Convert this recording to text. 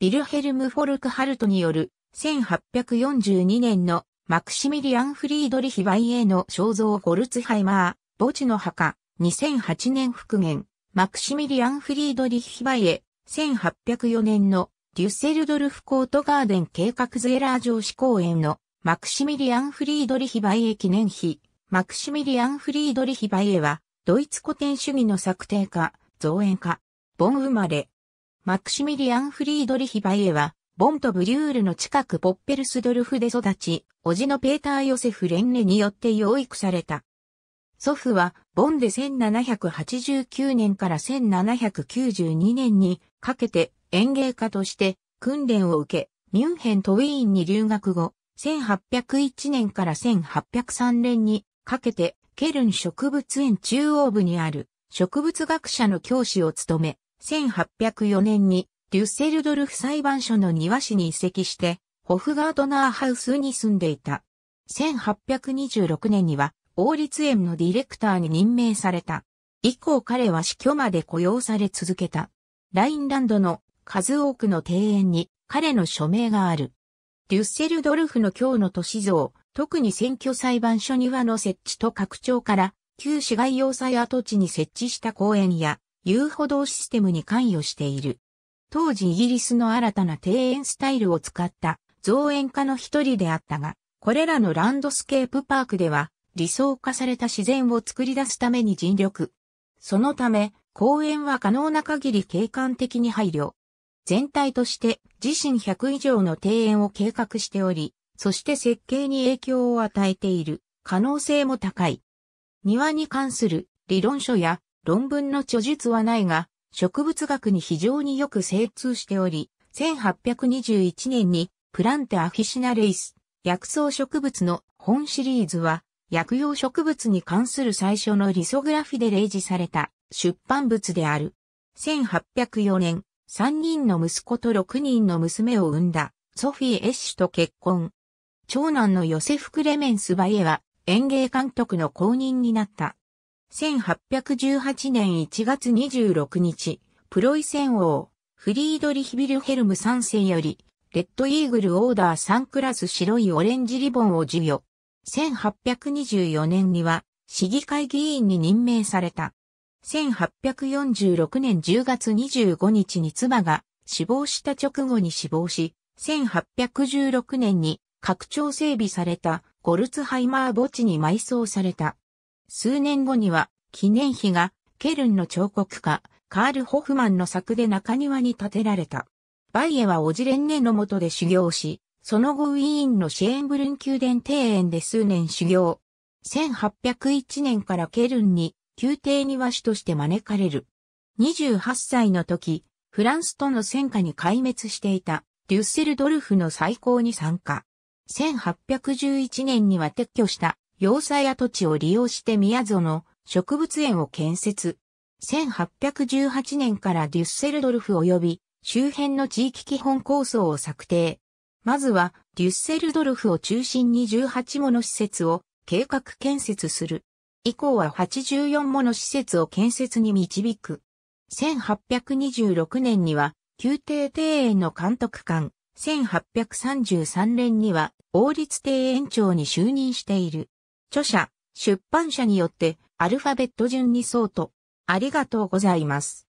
ビルヘルム・フォルクハルトによる1842年のマクシミリアン・フリードリヒ・バイエの肖像フォルツハイマー、墓地の墓、2008年復元、マクシミリアン・フリードリヒ・バイエ、1804年のデュッセルドルフコートガーデン計画ズエラー城市公園のマクシミリアン・フリードリヒ・バイエ記念碑、マクシミリアン・フリードリヒ・バイエは、ドイツ古典主義の策定家、造園家、ボン生まれ、マクシミリアン・フリードリヒ・バイエは、ボンとブリュールの近くポッペルスドルフで育ち、叔父のペーター・ヨセフ・レンネによって養育された。祖父は、ボンで1789年から1792年にかけて園芸家として訓練を受け、ミュンヘンとウィーンに留学後、1801年から1803年にかけてケルン植物園中央部にある植物学者の教師を務め、1804年にデュッセルドルフ裁判所の庭市に移籍して、ホフガートナーハウスに住んでいた。1826年には王立園のディレクターに任命された。以降彼は死去まで雇用され続けた。ラインランドの数多くの庭園に彼の署名がある。デュッセルドルフの今日の都市像、特に選挙裁判所庭の設置と拡張から、旧市街要塞跡地に設置した公園や、遊歩道システムに関与している。当時イギリスの新たな庭園スタイルを使った造園家の一人であったが、これらのランドスケープパークでは理想化された自然を作り出すために尽力。そのため、公園は可能な限り景観的に配慮。全体として自身100以上の庭園を計画しており、そして設計に影響を与えている可能性も高い。庭に関する理論書や論文の著述はないが、植物学に非常によく精通しており、1821年にプランテアフィシナレイス、薬草植物の本シリーズは、薬用植物に関する最初のリソグラフィで例示された出版物である。1804年、3人の息子と6人の娘を産んだソフィー・エッシュと結婚。長男のヨセフ・クレメンス・バイエは園芸監督の公認になった。1818年1月26日、プロイセン王、フリードリヒビルヘルム3世より、レッドイーグルオーダー3クラス白いオレンジリボンを授与。1824年には、市議会議員に任命された。1846年10月25日に妻が死亡した直後に死亡し、1816年に拡張整備されたゴルツハイマー墓地に埋葬された。数年後には、記念碑が、ケルンの彫刻家、カール・ホフマンの作で中庭に建てられた。バイエはオジレンネの下で修行し、その後ウィーンのシェーンブルン宮殿庭園で数年修行。1801年からケルンに宮廷庭師として招かれる。28歳の時、フランスとの戦火に壊滅していたデュッセルドルフの再興に参加。1811年には撤去した要塞跡地を利用して宮園、植物園を建設。1818年からデュッセルドルフ及び周辺の地域基本構想を策定。まずはデュッセルドルフを中心に18もの施設を計画建設する。以降は84もの施設を建設に導く。1826年には宮廷庭園の監督官、1833年には王立庭園長に就任している。著者、出版社によってアルファベット順にそうと、ありがとうございます。